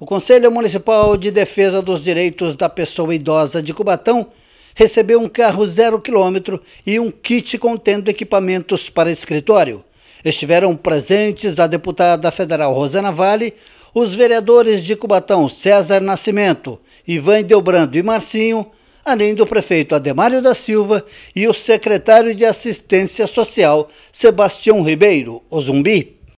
O Conselho Municipal de Defesa dos Direitos da Pessoa Idosa de Cubatão recebeu um carro zero quilômetro e um kit contendo equipamentos para escritório. Estiveram presentes a deputada federal Rosana Vale, os vereadores de Cubatão César Nascimento, Ivan Delbrando e Marcinho, além do prefeito Ademário da Silva e o secretário de Assistência Social, Sebastião Ribeiro, o Zumbi.